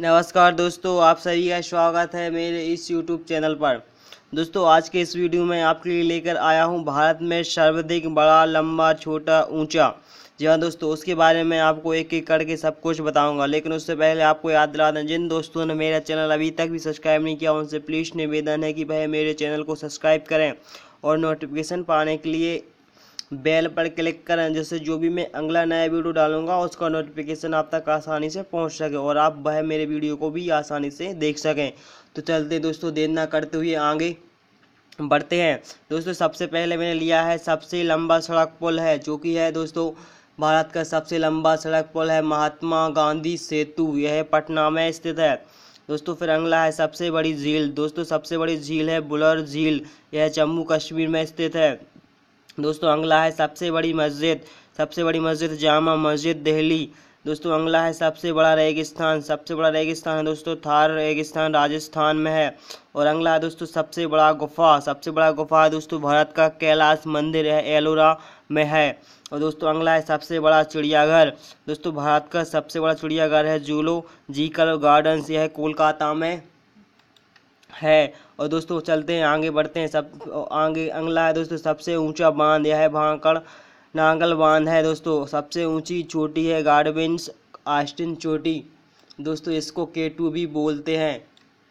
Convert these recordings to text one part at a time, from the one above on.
नमस्कार दोस्तों आप सभी का स्वागत है मेरे इस यूट्यूब चैनल पर दोस्तों आज के इस वीडियो में आपके लिए लेकर आया हूं भारत में सर्वाधिक बड़ा लंबा छोटा ऊंचा जी हाँ दोस्तों उसके बारे में आपको एक एक करके सब कुछ बताऊंगा लेकिन उससे पहले आपको याद दिला दें जिन दोस्तों ने मेरा चैनल अभी तक भी सब्सक्राइब नहीं किया उनसे प्लीज़ निवेदन है कि भाई मेरे चैनल को सब्सक्राइब करें और नोटिफिकेशन पाने के लिए बेल पर क्लिक करें जिससे जो भी मैं अगला नया वीडियो डालूंगा उसका नोटिफिकेशन आप तक आसानी से पहुंच सके और आप वह मेरे वीडियो को भी आसानी से देख सकें तो चलते दोस्तों देर ना करते हुए आगे बढ़ते हैं दोस्तों सबसे पहले मैंने लिया है सबसे लंबा सड़क पुल है जो कि है दोस्तों भारत का सबसे लंबा सड़क पुल है महात्मा गांधी सेतु यह पटना में स्थित है दोस्तों फिर अगला है सबसे बड़ी झील दोस्तों सबसे बड़ी झील है बुलर झील यह जम्मू कश्मीर में स्थित है दोस्तों अगला है सबसे बड़ी मस्जिद सबसे बड़ी मस्जिद जामा मस्जिद दिल्ली दोस्तों अगला है सबसे बड़ा रेगिस्तान सबसे बड़ा रेगिस्तान है दोस्तों थार रेगिस्तान राजस्थान में है और अगला है दोस्तों सबसे बड़ा गुफा सबसे बड़ा गुफा है दोस्तों भारत का कैलाश मंदिर है एलोरा में है और दोस्तों अगला है सबसे बड़ा चिड़ियाघर दोस्तों भारत का सबसे बड़ा चिड़ियाघर है जूलो जी कल गार्डन्स यह कोलकाता में है और दोस्तों चलते हैं आगे बढ़ते हैं सब आगे अंगला है दोस्तों सबसे ऊंचा बांध यह है भांकड़ नांगल बांध है दोस्तों सबसे ऊंची चोटी है गार्डविंस आस्टिन चोटी दोस्तों इसको के टू भी बोलते हैं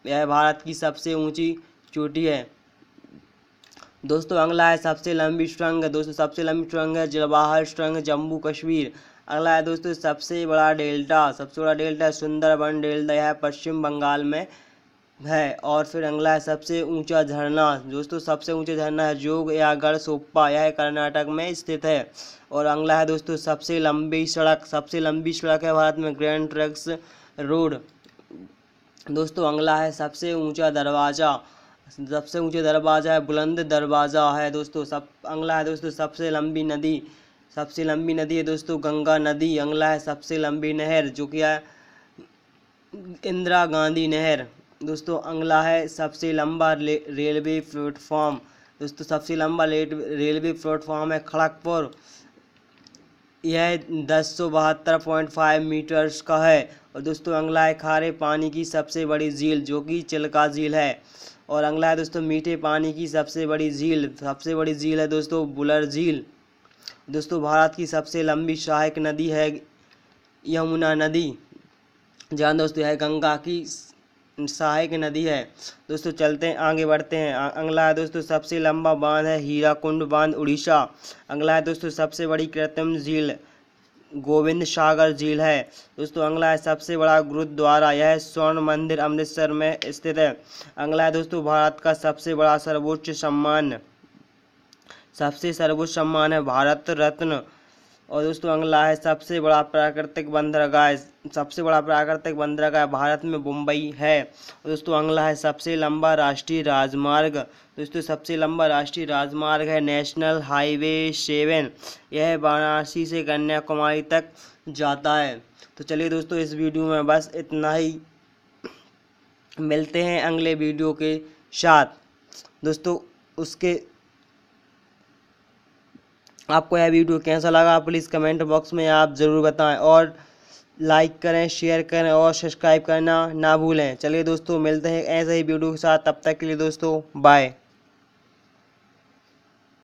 यह भारत की सबसे ऊंची चोटी है दोस्तों अगला है सबसे लंबी सुरंग दोस्तों सबसे लंबी सुरंग है जवाहर सुरंग जम्मू कश्मीर अगला है दोस्तों सबसे बड़ा डेल्टा सबसे बड़ा डेल्टा सुंदरबन डेल्टा है पश्चिम बंगाल में है और फिर अगला है सबसे ऊंचा झरना दोस्तों सबसे ऊंचा झरना है जोग या गढ़ सोप्पा यह कर्नाटक में स्थित है और अगला है दोस्तों सबसे लंबी सड़क सबसे लंबी सड़क है भारत में ग्रैंड ट्रक्स रोड दोस्तों अगला है सबसे ऊंचा दरवाज़ा सबसे ऊंचा दरवाज़ा है बुलंद दरवाज़ा है दोस्तों सब अगला है दोस्तों सबसे लंबी नदी सबसे लंबी नदी है दोस्तों गंगा नदी अगला है सबसे लंबी नहर जो कि है इंदिरा गांधी नहर दोस्तों अंगला है सबसे लंबा रेलवे प्लेटफॉर्म दोस्तों सबसे लंबा रेलवे प्लेटफॉर्म है खड़गपुर यह दस सौ बहत्तर पॉइंट फाइव मीटर्स का है और दोस्तों अंगला है खारे पानी की सबसे बड़ी झील जो कि चिलका झील है और अंगला है दोस्तों मीठे पानी की सबसे बड़ी झील सबसे बड़ी झील है दोस्तों बुलर झील दोस्तों भारत की सबसे लंबी सहायक नदी है यमुना नदी जहाँ दोस्तों यह गंगा की सहायक नदी है दोस्तों चलते हैं आगे बढ़ते हैं अगला है दोस्तों सबसे लंबा बांध है हीराकुंड बांध उड़ीसा अगला है दोस्तों सबसे बड़ी कृत्रिम झील गोविंद सागर झील है दोस्तों अंगला है सबसे बड़ा गुरुद्वारा यह स्वर्ण मंदिर अमृतसर में स्थित है अंगला है दोस्तों भारत का सबसे बड़ा सर्वोच्च सम्मान सबसे सर्वोच्च सम्मान है भारत रत्न और दोस्तों अगला है सबसे बड़ा प्राकृतिक बंदरगाह सबसे बड़ा प्राकृतिक बंदरगाह भारत में मुंबई है और दोस्तों अगला है सबसे लंबा राष्ट्रीय राजमार्ग दोस्तों सबसे लंबा राष्ट्रीय राजमार्ग है नेशनल हाईवे सेवन यह वाराणसी से कन्याकुमारी तक जाता है तो चलिए दोस्तों इस वीडियो में बस इतना ही मिलते हैं अगले वीडियो के साथ दोस्तों उसके आपको यह वीडियो कैसा लगा प्लीज़ कमेंट बॉक्स में आप ज़रूर बताएं और लाइक करें शेयर करें और सब्सक्राइब करना ना भूलें चलिए दोस्तों मिलते हैं ऐसे ही वीडियो के साथ तब तक के लिए दोस्तों बाय